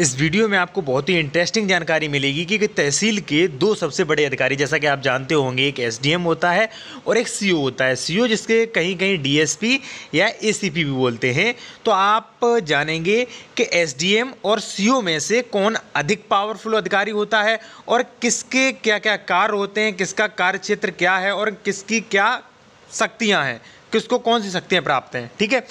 इस वीडियो में आपको बहुत ही इंटरेस्टिंग जानकारी मिलेगी कि, कि तहसील के दो सबसे बड़े अधिकारी जैसा कि आप जानते होंगे एक एसडीएम होता है और एक सीओ होता है सीओ जिसके कहीं कहीं डीएसपी या एसीपी भी बोलते हैं तो आप जानेंगे कि एसडीएम और सीओ में से कौन अधिक पावरफुल अधिकारी होता है और किसके क्या क्या कार्य होते हैं किसका कार्य क्षेत्र क्या है और किसकी क्या शक्तियाँ हैं किसको कौन सी शक्तियाँ प्राप्त हैं ठीक है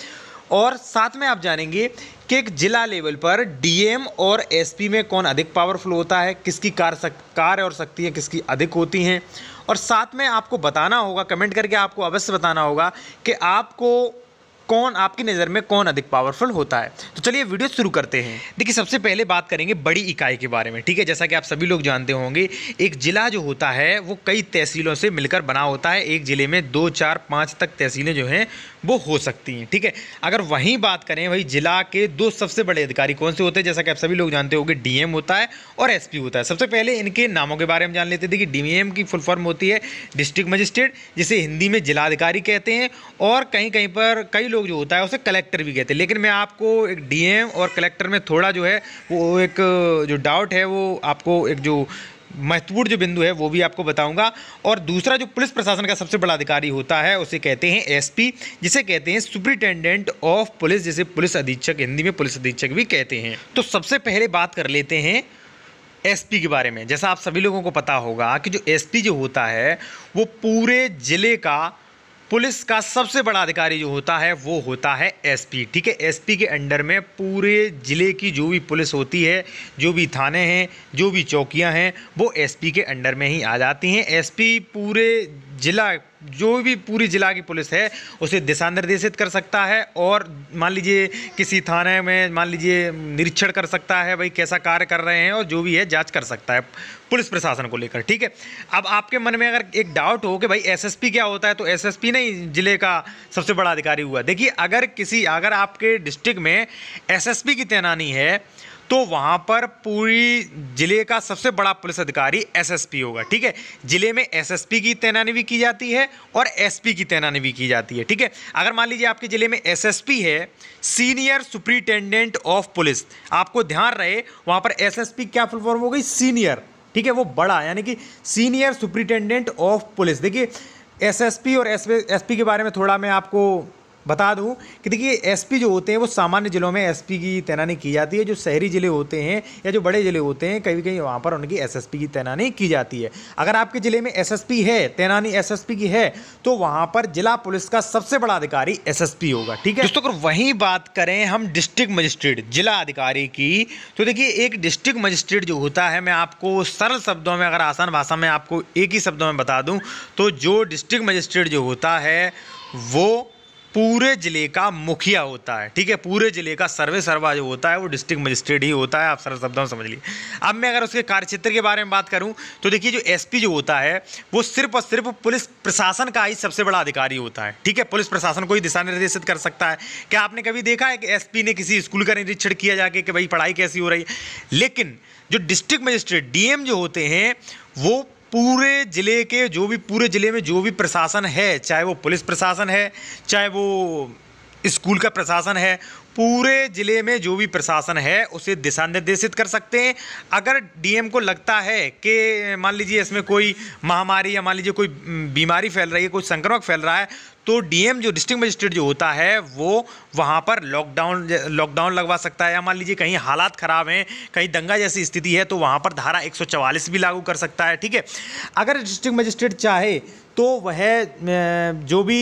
और साथ में आप जानेंगे कि एक जिला लेवल पर डीएम और एसपी में कौन अधिक पावरफुल होता है किसकी कार सक, कार और शक्तियाँ किसकी अधिक होती हैं और साथ में आपको बताना होगा कमेंट करके आपको अवश्य बताना होगा कि आपको कौन आपकी नज़र में कौन अधिक पावरफुल होता है तो चलिए वीडियो शुरू करते हैं देखिए सबसे पहले बात करेंगे बड़ी इकाई के बारे में ठीक है जैसा कि आप सभी लोग जानते होंगे एक ज़िला जो होता है वो कई तहसीलों से मिलकर बना होता है एक ज़िले में दो चार पाँच तक तहसीलें जो हैं वो हो सकती हैं ठीक है अगर वहीं बात करें वही जिला के दो सबसे बड़े अधिकारी कौन से होते हैं जैसा कि आप सभी लोग जानते होंगे डीएम होता है और एसपी होता है सबसे पहले इनके नामों के बारे में जान लेते थे कि डीएम की फुल फॉर्म होती है डिस्ट्रिक्ट मजिस्ट्रेट जिसे हिंदी में जिलाधिकारी कहते हैं और कहीं कहीं पर कई लोग जो होता है उसे कलेक्टर भी कहते हैं लेकिन मैं आपको एक डी और कलेक्टर में थोड़ा जो है वो एक जो डाउट है वो आपको एक जो महत्वपूर्ण जो बिंदु है वो भी आपको बताऊंगा और दूसरा जो पुलिस प्रशासन का सबसे बड़ा अधिकारी होता है उसे कहते हैं एसपी जिसे कहते हैं सुप्रिटेंडेंट ऑफ पुलिस जिसे पुलिस अधीक्षक हिंदी में पुलिस अधीक्षक भी कहते हैं तो सबसे पहले बात कर लेते हैं एसपी के बारे में जैसा आप सभी लोगों को पता होगा कि जो एसपी जो होता है वो पूरे ज़िले का पुलिस का सबसे बड़ा अधिकारी जो होता है वो होता है एसपी ठीक है एसपी के अंडर में पूरे ज़िले की जो भी पुलिस होती है जो भी थाने हैं जो भी चौकियां हैं वो एसपी के अंडर में ही आ जाती हैं एसपी पूरे जिला जो भी पूरी जिला की पुलिस है उसे दिशा निर्देशित कर सकता है और मान लीजिए किसी थाने में मान लीजिए निरीक्षण कर सकता है भाई कैसा कार्य कर रहे हैं और जो भी है जांच कर सकता है पुलिस प्रशासन को लेकर ठीक है अब आपके मन में अगर एक डाउट हो कि भाई एसएसपी क्या होता है तो एसएसपी नहीं जिले का सबसे बड़ा अधिकारी हुआ देखिए अगर किसी अगर आपके डिस्ट्रिक्ट में एस की तैनानी है तो वहाँ पर पूरी ज़िले का सबसे बड़ा पुलिस अधिकारी एसएसपी होगा ठीक है ज़िले में एसएसपी की तैनानी भी की जाती है और एसपी की तैनानी भी की जाती है ठीक है अगर मान लीजिए आपके ज़िले में एसएसपी है सीनियर सुप्रिटेंडेंट ऑफ पुलिस आपको ध्यान रहे वहाँ पर एसएसपी क्या फुल फॉर्म हो गई सीनियर ठीक है वो बड़ा यानी कि सीनियर सुप्रिटेंडेंट ऑफ पुलिस देखिए एसएसपी और एसपी के बारे में थोड़ा मैं आपको बता दूं कि देखिए एसपी जो होते हैं वो सामान्य ज़िलों में एसपी की तैनानी की जाती है जो शहरी ज़िले होते हैं या जो बड़े ज़िले होते हैं कहीं कहीं वहाँ पर उनकी एसएसपी की तैनानी की जाती है अगर आपके ज़िले में एसएसपी है तैनानी एसएसपी की है तो वहाँ पर जिला पुलिस का सबसे बड़ा अधिकारी एस होगा ठीक है दोस्तों अगर वहीं बात करें हम डिस्ट्रिक्ट मजिस्ट्रेट जिला अधिकारी की तो देखिए एक डिस्ट्रिक्ट मजिस्ट्रेट जो होता है मैं आपको सरल शब्दों में अगर आसान भाषा में आपको एक ही शब्दों में बता दूँ तो जो डिस्ट्रिक्ट मजिस्ट्रेट जो होता है वो पूरे ज़िले का मुखिया होता है ठीक है पूरे ज़िले का सर्वे सर्वा जो होता है वो डिस्ट्रिक्ट मजिस्ट्रेट ही होता है आप सर शब्दों में समझ लिए अब मैं अगर उसके कार्यक्षेत्र के बारे में बात करूं तो देखिए जो एसपी जो होता है वो सिर्फ और सिर्फ पुलिस प्रशासन का ही सबसे बड़ा अधिकारी होता है ठीक है पुलिस प्रशासन को ही दिशा निर्देशित कर सकता है क्या आपने कभी देखा है कि एस ने किसी स्कूल का निरीक्षण किया जाके कि भाई पढ़ाई कैसी हो रही है लेकिन जो डिस्ट्रिक्ट मजिस्ट्रेट डी जो होते हैं वो पूरे ज़िले के जो भी पूरे ज़िले में जो भी प्रशासन है चाहे वो पुलिस प्रशासन है चाहे वो स्कूल का प्रशासन है पूरे ज़िले में जो भी प्रशासन है उसे दिशा निर्देशित कर सकते हैं अगर डीएम को लगता है कि मान लीजिए इसमें कोई महामारी या मान लीजिए कोई बीमारी फैल रही है कोई संक्रमण फैल रहा है तो डीएम जो डिस्ट्रिक्ट मजिस्ट्रेट जो होता है वो वहाँ पर लॉकडाउन लॉकडाउन लगवा सकता है या मान लीजिए कहीं हालात ख़राब हैं कहीं दंगा जैसी स्थिति है तो वहाँ पर धारा 144 भी लागू कर सकता है ठीक है अगर डिस्ट्रिक्ट मजिस्ट्रेट चाहे तो वह जो भी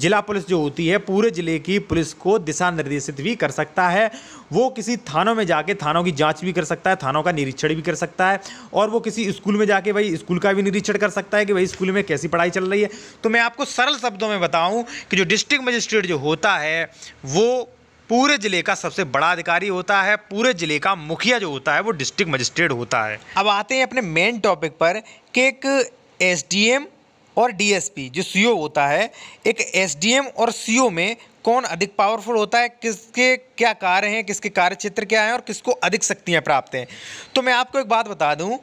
जिला पुलिस जो होती है पूरे ज़िले की पुलिस को दिशा निर्देशित भी कर सकता है वो किसी थानों में जाके थानों की जांच भी कर सकता है थानों का निरीक्षण भी कर सकता है और वो किसी स्कूल में जाके भाई स्कूल का भी निरीक्षण कर सकता है कि भाई स्कूल में कैसी पढ़ाई चल रही है तो मैं आपको सरल शब्दों में बताऊँ कि जो डिस्ट्रिक्ट मजिस्ट्रेट जो होता है वो पूरे ज़िले का सबसे बड़ा अधिकारी होता है पूरे ज़िले का मुखिया जो होता है वो डिस्ट्रिक्ट मजिस्ट्रेट होता है अब आते हैं अपने मेन टॉपिक पर कि एक एस डी एम और डीएसपी जो सीओ होता है एक एसडीएम और सीओ में कौन अधिक पावरफुल होता है किसके क्या कार्य हैं किसके कार्य क्षेत्र क्या हैं और किसको अधिक शक्तियाँ प्राप्त हैं तो मैं आपको एक बात बता दूँ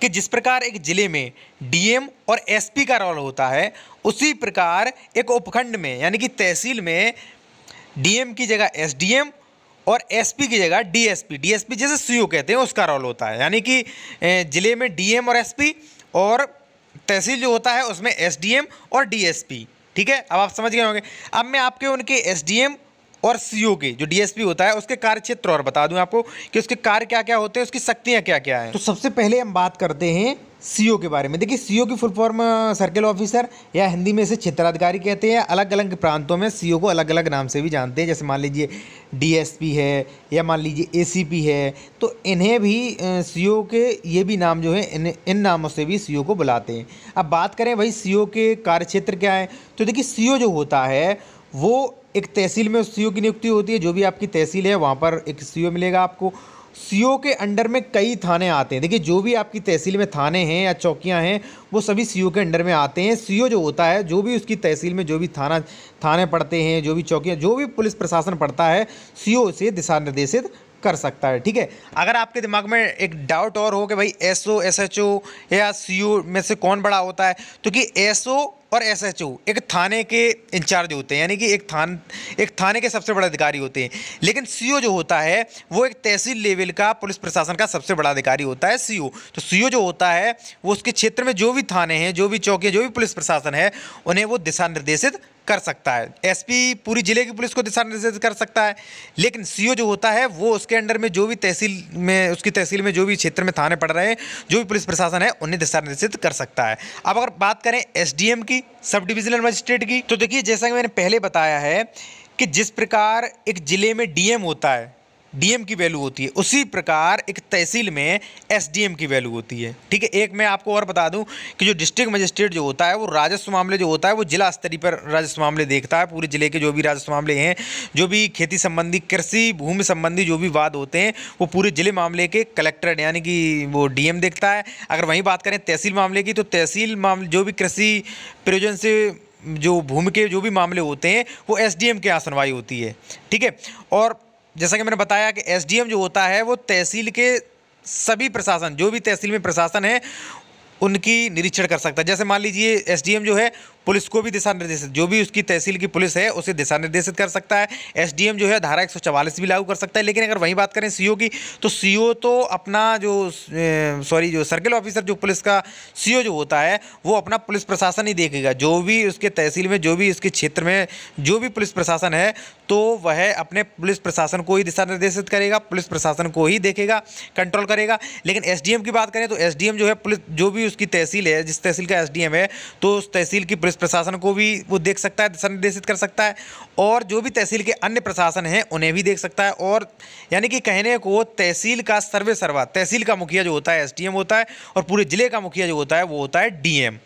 कि जिस प्रकार एक ज़िले में डीएम और एसपी का रोल होता है उसी प्रकार एक उपखंड में यानी कि तहसील में डीएम की जगह एसडीएम और एसपी की जगह डीएसपी डीएसपी जैसे सीओ कहते हैं उसका रोल होता है यानी कि ज़िले में डीएम और एसपी और तहसील जो होता है उसमें एसडीएम और डीएसपी ठीक है अब आप समझ गए होंगे अब मैं आपके उनके एसडीएम और सीओ के जो डीएसपी होता है उसके कार्य क्षेत्र और बता दूं आपको कि उसके कार्य क्या क्या होते हैं उसकी शक्तियाँ क्या क्या हैं तो सबसे पहले हम बात करते हैं सीओ के बारे में देखिए सीओ की फुल फॉर्म सर्कल ऑफिसर या हिंदी में इसे क्षेत्राधिकारी कहते हैं अलग अलग प्रांतों में सीओ को अलग अलग नाम से भी जानते हैं जैसे मान लीजिए डीएसपी है या मान लीजिए एसीपी है तो इन्हें भी सीओ के ये भी नाम जो है इन इन नामों से भी सीओ को बुलाते हैं अब बात करें भाई सीओ के क्षेत्र क्या है तो देखिए सी जो होता है वो एक तहसील में सी की नियुक्ति होती है जो भी आपकी तहसील है वहाँ पर एक सी मिलेगा आपको सी के अंडर में कई थाने आते हैं देखिए जो भी आपकी तहसील में थाने हैं या चौकियां हैं वो सभी सी के अंडर में आते हैं सी जो होता है जो भी उसकी तहसील में जो भी थाना थाने पड़ते हैं जो भी चौकियाँ जो भी पुलिस प्रशासन पड़ता है सी से दिशा निर्देशित कर सकता है ठीक है अगर आपके दिमाग में एक डाउट और हो कि भाई S O S H O या सी ओ में से कौन बड़ा होता है तो कि एस ओ और एस एच ओ एक थाने के इंचार्ज होते हैं यानी कि एक थान एक थाने के सबसे बड़े अधिकारी होते हैं लेकिन सी ओ जो होता है वो एक तहसील लेवल का पुलिस प्रशासन का सबसे बड़ा अधिकारी होता है सी ओ तो सी ओ जो होता है वो उसके क्षेत्र में जो भी थाने हैं जो भी चौकी जो भी पुलिस प्रशासन है उन्हें वो दिशा निर्देशित कर सकता है एसपी पूरी ज़िले की पुलिस को दिशा निर्देश कर सकता है लेकिन सीओ जो होता है वो उसके अंडर में जो भी तहसील में उसकी तहसील में जो भी क्षेत्र में थाने पड़ रहे हैं जो भी पुलिस प्रशासन है उन्हें दिशा निर्देशित कर सकता है अब अगर बात करें एस की सब डिविजनल मजिस्ट्रेट की तो देखिए जैसा कि मैंने पहले बताया है कि जिस प्रकार एक ज़िले में डीएम होता है डीएम की वैल्यू होती है उसी प्रकार एक तहसील में एसडीएम की वैल्यू होती है ठीक है एक मैं आपको और बता दूं कि जो डिस्ट्रिक्ट मजिस्ट्रेट जो होता है वो राजस्व मामले जो होता है वो जिला स्तरीय पर राजस्व मामले देखता है पूरे ज़िले के जो भी राजस्व मामले हैं जो भी खेती संबंधी कृषि भूमि संबंधी जो भी वाद होते हैं वो पूरे ज़िले मामले के कलेक्टर यानी कि वो डी देखता है अगर वहीं बात करें तहसील मामले की तो तहसील मामले जो भी कृषि प्रयोजन से जो भूमि के जो भी मामले होते हैं वो एसडीएम के यहाँ सुनवाई होती है ठीक है और जैसा कि मैंने बताया कि एसडीएम जो होता है वो तहसील के सभी प्रशासन जो भी तहसील में प्रशासन है उनकी निरीक्षण कर सकता है जैसे मान लीजिए एसडीएम जो है पुलिस को भी दिशा निर्देशित जो भी उसकी तहसील की पुलिस है उसे दिशा निर्देशित कर सकता है एसडीएम जो है धारा एक भी लागू कर सकता है लेकिन अगर वहीं बात करें सीओ की तो सीओ तो अपना जो सॉरी जो सर्किल ऑफिसर जो पुलिस का सीओ जो होता है वो अपना पुलिस प्रशासन ही देखेगा जो भी उसके तहसील में जो भी उसके क्षेत्र में जो भी पुलिस प्रशासन है तो वह अपने पुलिस प्रशासन को ही दिशा निर्देशित करेगा पुलिस प्रशासन को ही देखेगा कंट्रोल करेगा लेकिन एसडीएम की बात करें तो एसडीएम जो है पुलिस जो भी उसकी तहसील है जिस तहसील का एसडीएम है तो उस तहसील की पुलिस पुलिस प्रशासन को भी वो देख सकता है दिशा निर्देशित कर सकता है और जो भी तहसील के अन्य प्रशासन हैं उन्हें भी देख सकता है और यानी कि कहने को तहसील का सर्वे सर्वा तहसील का मुखिया जो होता है एसडीएम होता है और पूरे ज़िले का मुखिया जो होता है वो होता है डीएम